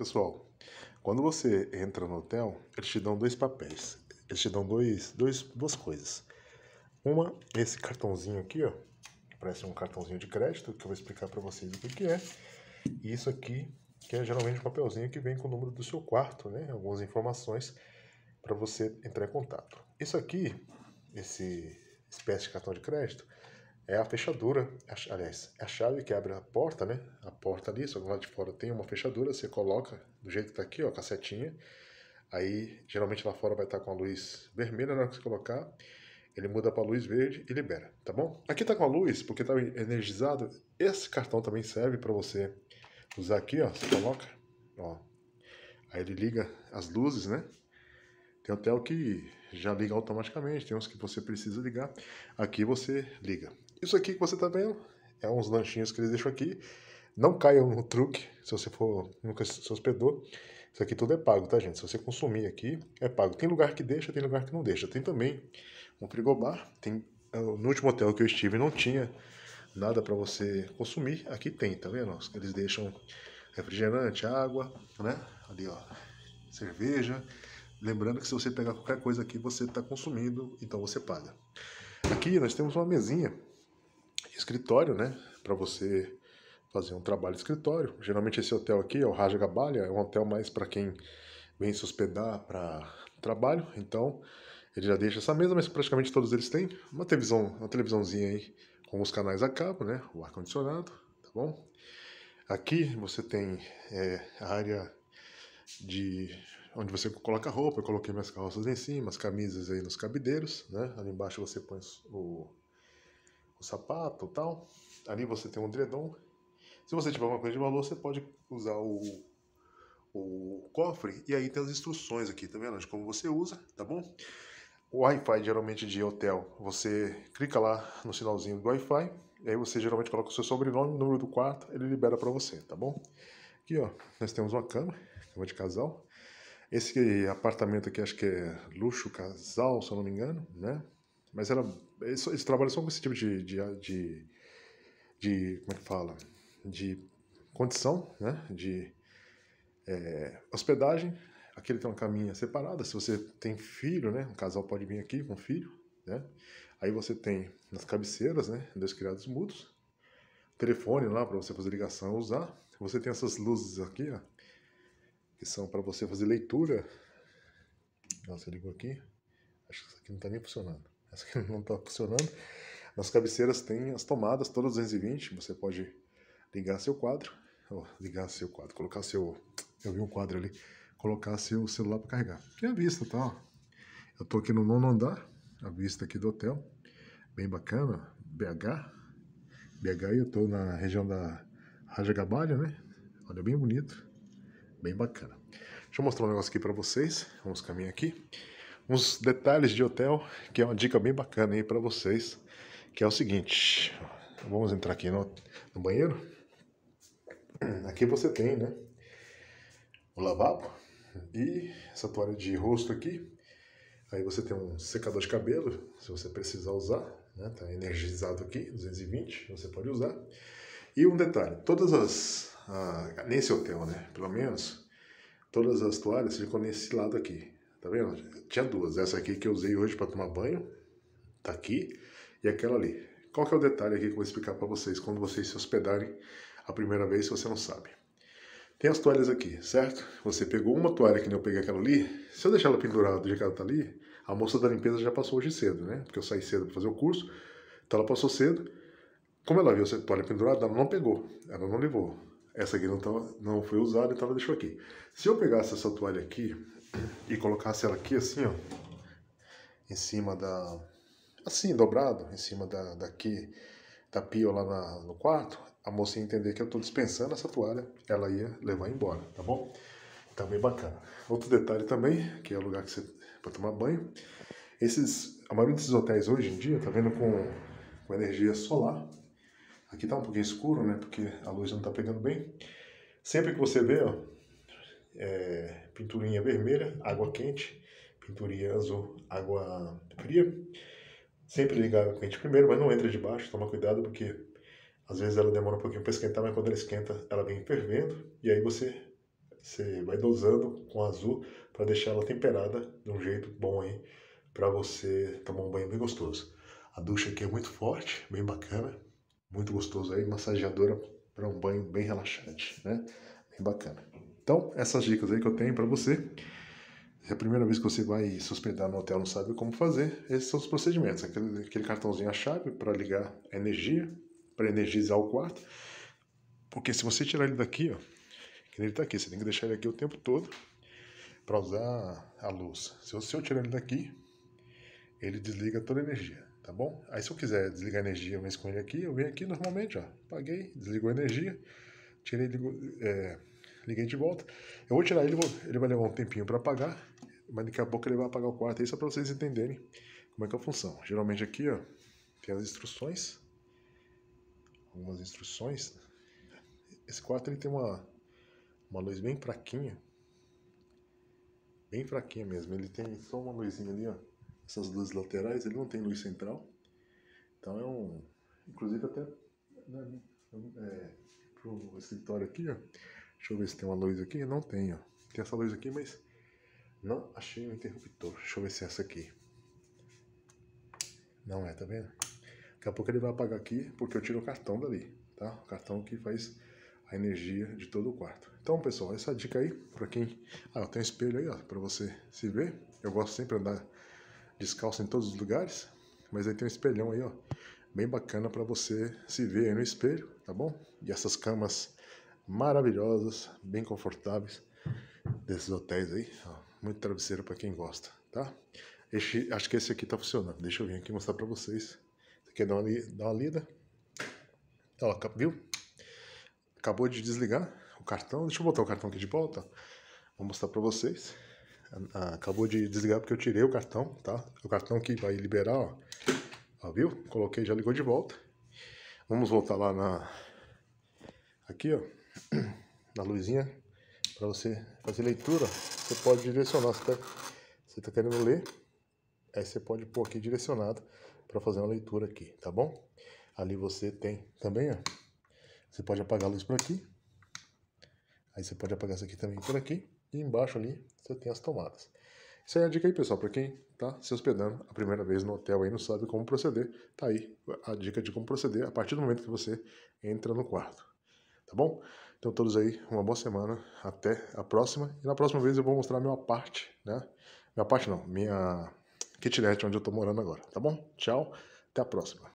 Pessoal, quando você entra no hotel, eles te dão dois papéis. Eles te dão dois, dois, duas coisas. Uma, esse cartãozinho aqui, ó. Parece um cartãozinho de crédito, que eu vou explicar para vocês o que, que é. E isso aqui, que é geralmente um papelzinho que vem com o número do seu quarto, né? Algumas informações para você entrar em contato. Isso aqui, esse espécie de cartão de crédito, é a fechadura, aliás, é a chave que abre a porta, né? A porta ali, só que lá de fora tem uma fechadura, você coloca do jeito que tá aqui, ó, com a setinha. Aí, geralmente lá fora vai estar tá com a luz vermelha, na hora que você colocar, ele muda para luz verde e libera, tá bom? Aqui tá com a luz, porque tá energizado. Esse cartão também serve para você usar aqui, ó, você coloca, ó. Aí ele liga as luzes, né? Tem até o que já liga automaticamente, tem uns que você precisa ligar. Aqui você liga. Isso aqui que você tá vendo é uns lanchinhos que eles deixam aqui. Não caiam no truque se você for nunca se hospedou. Isso aqui tudo é pago, tá, gente? Se você consumir aqui, é pago. Tem lugar que deixa, tem lugar que não deixa. Tem também um frigobar. Tem, ah, no último hotel que eu estive não tinha nada para você consumir. Aqui tem, tá vendo? Eles deixam refrigerante, água, né? Ali, ó, cerveja. Lembrando que se você pegar qualquer coisa aqui, você está consumindo, então você paga. Aqui nós temos uma mesinha escritório, né? Para você fazer um trabalho de escritório. Geralmente esse hotel aqui é o Raja Gabalha, é um hotel mais para quem vem se hospedar para trabalho. Então ele já deixa essa mesa, mas praticamente todos eles têm uma televisão, uma televisãozinha aí com os canais a cabo, né? O ar condicionado, tá bom? Aqui você tem é, a área de onde você coloca a roupa. Eu coloquei minhas calças em cima, as camisas aí nos cabideiros, né? Ali embaixo você põe o o sapato tal. Ali você tem um edredom. Se você tiver uma coisa de valor, você pode usar o, o cofre. E aí tem as instruções aqui, tá vendo? De como você usa, tá bom? O Wi-Fi geralmente de hotel, você clica lá no sinalzinho do Wi-Fi, e aí você geralmente coloca o seu sobrenome, o número do quarto, ele libera para você, tá bom? Aqui, ó, nós temos uma cama, cama de casal. Esse apartamento aqui acho que é luxo casal, se eu não me engano, né? Mas era, eles, eles trabalham só com esse tipo de, de, de, de, Como é que fala? De condição, né? De é, hospedagem. Aqui ele tem uma caminha separada. Se você tem filho, né? Um casal pode vir aqui com filho, né? Aí você tem nas cabeceiras, né? Dois criados mudos. Telefone lá para você fazer ligação usar. Você tem essas luzes aqui, ó. Que são para você fazer leitura. Nossa, ligou aqui. Acho que isso aqui não está nem funcionando essa aqui não está funcionando. Nas cabeceiras tem as tomadas, todas 220, você pode ligar seu quadro, ou ligar seu quadro, colocar seu, eu vi um quadro ali, colocar seu celular para carregar. Aqui é a vista, tá? Eu estou aqui no nono andar, a vista aqui do hotel, bem bacana, BH, BH eu estou na região da Raja Gabalha, né? Olha, bem bonito, bem bacana. Deixa eu mostrar um negócio aqui para vocês, vamos caminhar aqui uns detalhes de hotel, que é uma dica bem bacana aí para vocês, que é o seguinte. Vamos entrar aqui no, no banheiro. Aqui você tem, né? O lavabo e essa toalha de rosto aqui. Aí você tem um secador de cabelo, se você precisar usar, né? Tá energizado aqui, 220, você pode usar. E um detalhe, todas as ah, nesse hotel, né? Pelo menos todas as toalhas ficam nesse lado aqui. Tá vendo? Tinha duas. Essa aqui que eu usei hoje para tomar banho, tá aqui, e aquela ali. Qual que é o detalhe aqui que eu vou explicar para vocês quando vocês se hospedarem a primeira vez, se você não sabe. Tem as toalhas aqui, certo? Você pegou uma toalha que nem eu peguei aquela ali, se eu deixar ela pendurada do jeito que ela tá ali, a moça da limpeza já passou hoje cedo, né? Porque eu saí cedo para fazer o curso, então ela passou cedo. Como ela viu essa toalha pendurada, ela não pegou, ela não levou. Essa aqui não, tava, não foi usada, então ela deixou aqui. Se eu pegasse essa toalha aqui e colocasse ela aqui assim, ó, em cima da, assim, dobrado, em cima da, daqui, da pia lá na, no quarto, a moça ia entender que eu estou dispensando essa toalha, ela ia levar embora, tá bom? Tá bem bacana. Outro detalhe também, que é o lugar que você para tomar banho, esses, a maioria desses hotéis hoje em dia, tá vendo com, com energia solar, aqui tá um pouquinho escuro, né, porque a luz não tá pegando bem, sempre que você vê, ó, é, pinturinha vermelha, água quente, pinturinha azul, água fria. Sempre ligar água quente primeiro, mas não entra de baixo, toma cuidado porque às vezes ela demora um pouquinho para esquentar, mas quando ela esquenta, ela vem fervendo e aí você, você vai dosando com azul para deixar ela temperada de um jeito bom aí para você tomar um banho bem gostoso. A ducha aqui é muito forte, bem bacana, muito gostoso aí, massageadora para um banho bem relaxante, né? Bem bacana. Então, essas dicas aí que eu tenho para você. É a primeira vez que você vai se hospedar no hotel, não sabe como fazer. Esses são os procedimentos. Aquele, aquele cartãozinho a chave para ligar a energia, para energizar o quarto. Porque se você tirar ele daqui, ó, ele está aqui, você tem que deixar ele aqui o tempo todo para usar a luz. Se eu, tirar ele daqui, ele desliga toda a energia, tá bom? Aí se eu quiser desligar a energia, eu venho com ele aqui, eu venho aqui normalmente, ó, paguei, desligou a energia, tirei, ligou, é, liguei de volta. Eu vou tirar ele, ele vai levar um tempinho para apagar, mas daqui a pouco ele vai apagar o quarto aí só para vocês entenderem como é que é a função. Geralmente aqui, ó, tem as instruções, algumas instruções. Esse quarto ele tem uma, uma luz bem fraquinha, bem fraquinha mesmo. Ele tem só uma luzinha ali, ó. Essas luzes laterais, ele não tem luz central. Então é um, inclusive até né, é, pro escritório aqui, ó. Deixa eu ver se tem uma luz aqui. Não tem ó. Tem essa luz aqui, mas não achei o interruptor. Deixa eu ver se é essa aqui. Não é, tá vendo? Daqui a pouco ele vai apagar aqui, porque eu tiro o cartão dali, tá? O cartão que faz a energia de todo o quarto. Então, pessoal, essa é dica aí, pra quem... Ah, eu tenho um espelho aí, ó, pra você se ver. Eu gosto sempre de andar descalço em todos os lugares, mas aí tem um espelhão aí, ó, bem bacana pra você se ver aí no espelho, tá bom? E essas camas maravilhosas, bem confortáveis desses hotéis aí. Muito travesseiro para quem gosta, tá? Esse, acho que esse aqui tá funcionando. Deixa eu vir aqui mostrar para vocês. Você quer dar uma, dar uma lida? Ó, viu? Acabou de desligar o cartão. Deixa eu botar o cartão aqui de volta. Vou mostrar para vocês. Ah, acabou de desligar porque eu tirei o cartão, tá? O cartão que vai liberar, ó. ó viu? Coloquei, já ligou de volta. Vamos voltar lá na... Aqui, ó. na luzinha para você fazer leitura, você pode direcionar. Você está tá querendo ler, aí você pode pôr aqui direcionado para fazer uma leitura aqui, tá bom? Ali você tem também, ó. Você pode apagar a luz por aqui. Aí você pode apagar isso aqui também por aqui. E embaixo ali você tem as tomadas. Isso aí é a dica aí, pessoal, para quem tá se hospedando a primeira vez no hotel aí não sabe como proceder, tá aí a dica de como proceder a partir do momento que você entra no quarto tá bom? Então todos aí, uma boa semana, até a próxima. E na próxima vez eu vou mostrar minha parte, né? Minha parte não, minha kitnet onde eu tô morando agora, tá bom? Tchau, até a próxima.